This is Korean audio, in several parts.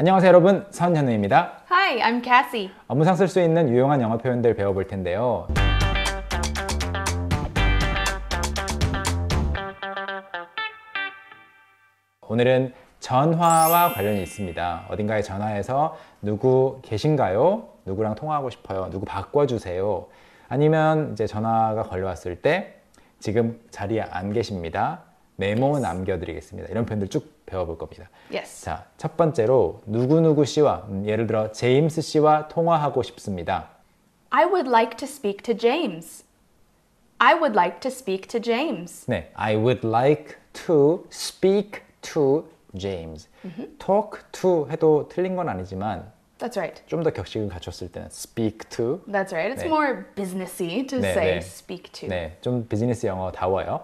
안녕하세요 여러분 선현우입니다. Hi, I'm Cassie. 업무상 어, 쓸수 있는 유용한 영어 표현들 배워볼 텐데요. 오늘은 전화와 관련이 있습니다. 어딘가에 전화해서 누구 계신가요? 누구랑 통화하고 싶어요? 누구 바꿔주세요? 아니면 이제 전화가 걸려왔을 때 지금 자리에 안 계십니다. 메모 남겨드리겠습니다. 이런 표현들 쭉 배워볼 겁니다. Yes. 자, 첫 번째로 누구누구 씨와 음, 예를 들어 제임스 씨와 통화하고 싶습니다. I would like to speak to James. I would like to speak to James. 네, I would like to speak to James. talk to 해도 틀린 건 아니지만 That's right. 좀더 격식을 갖췄을 때는 speak to. That's right. It's 네. more businessy to 네, say 네. speak to. 네, 좀 비즈니스 영어 다워요.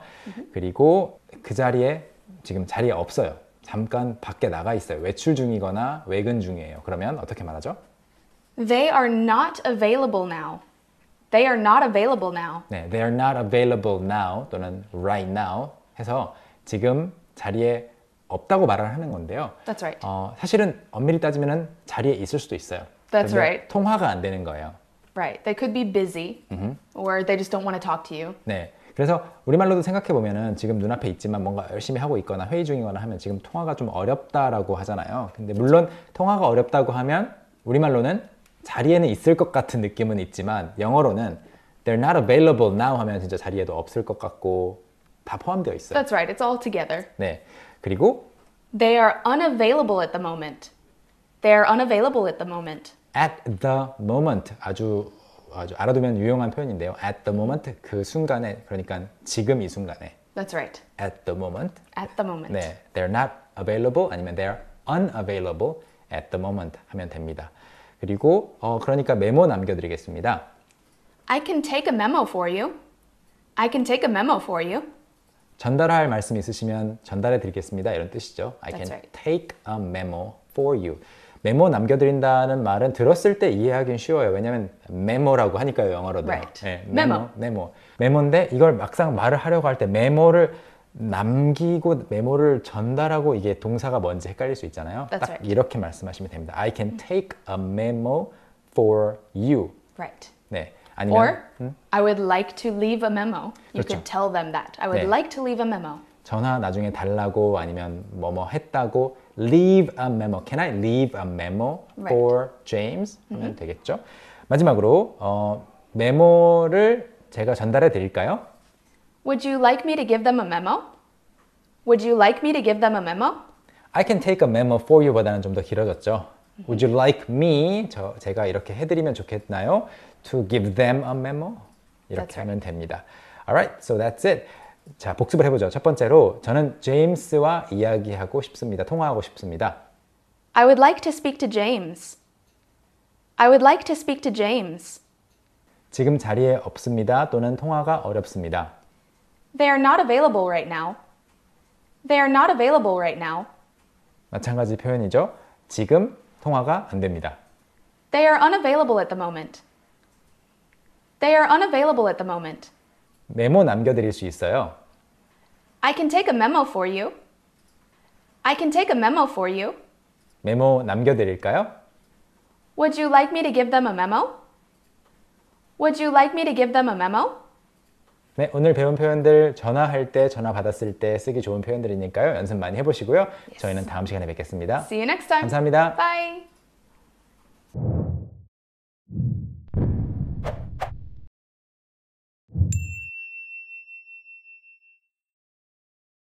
그리고 그 자리에 지금 자리에 없어요. 잠깐 밖에 나가 있어요. 외출 중이거나 외근 중이에요. 그러면 어떻게 말하죠? They are not available now. They are not available now. 네, they are not available now 또는 right now 해서 지금 자리에 없다고 말을 하는 건데요. That's right. 어, 사실은 엄밀히 따지면 자리에 있을 수도 있어요. That's right. 통화가 안 되는 거예요. Right. They could be busy, or they just don't want to talk to you. 네, 그래서 우리말로도 생각해 보면은 지금 눈앞에 있지만 뭔가 열심히 하고 있거나 회의 중이거나 하면 지금 통화가 좀 어렵다라고 하잖아요. 근데 물론 통화가 어렵다고 하면 우리말로는 자리에는 있을 것 같은 느낌은 있지만 영어로는 they're not available now 하면 진짜 자리에도 없을 것 같고 다 포함되어 있어요. That's right. It's all together. 네. 그리고 They are unavailable at the moment. They are unavailable at the moment. At the moment 아주 아주 알아두면 유용한 표현인데요. At the moment 그 순간에 그러니까 지금 이 순간에. That's right. At the moment. At the moment. 네, they're not available 아니면 they're unavailable at the moment 하면 됩니다. 그리고 어, 그러니까 메모 남겨드리겠습니다. I can take a memo for you. I can take a memo for you. 전달할 말씀 있으시면 전달해 드리겠습니다. 이런 뜻이죠. I can right. take a memo for you. 메모 남겨드린다는 말은 들었을 때 이해하기는 쉬워요. 왜냐면 메모라고 하니까요, 영어로도. Right. 네, 메모, 메모. 메모인데 이걸 막상 말을 하려고 할 때 메모를 남기고 메모를 전달하고 이게 동사가 뭔지 헷갈릴 수 있잖아요. That's 딱 right. 이렇게 말씀하시면 됩니다. I can take a memo for you. Right. 네. 아니면, Or 음? I would like to leave a memo. You 그렇죠. could tell them that. I would 네. like to leave a memo. 전화 나중에 달라고 아니면 뭐 뭐 했다고 leave a memo. Can I leave a memo for James? 하면 되겠죠. 마지막으로 어, 메모를 제가 전달해 드릴까요? Would you like me to give them a memo? Would you like me to give them a memo? I can take a memo for you보다는 좀 더 길어졌죠. Would you like me? 저 제가 이렇게 해드리면 좋겠나요? To give them a memo 이렇게 하면 됩니다. Alright, so that's it. 자, 복습을 해보죠. 첫 번째로 저는 제임스와 이야기하고 싶습니다. 통화하고 싶습니다. I would like to speak to James. I would like to speak to James. 지금 자리에 없습니다. 또는 통화가 어렵습니다. They are not available right now. They are not available right now. 마찬가지 표현이죠. 지금 통화가 안 됩니다. They are unavailable at the moment. They are unavailable at the moment. 메모 남겨드릴 수 있어요. I can take a memo for you. I can take a memo for you. 메모 남겨드릴까요? Would you like me to give them a memo? Would you like me to give them a memo? 네, 오늘 배운 표현들 전화할 때, 전화 받았을 때 쓰기 좋은 표현들이니까요. 연습 많이 해보시고요. 저희는 다음 시간에 뵙겠습니다. See you next time. 감사합니다. Bye.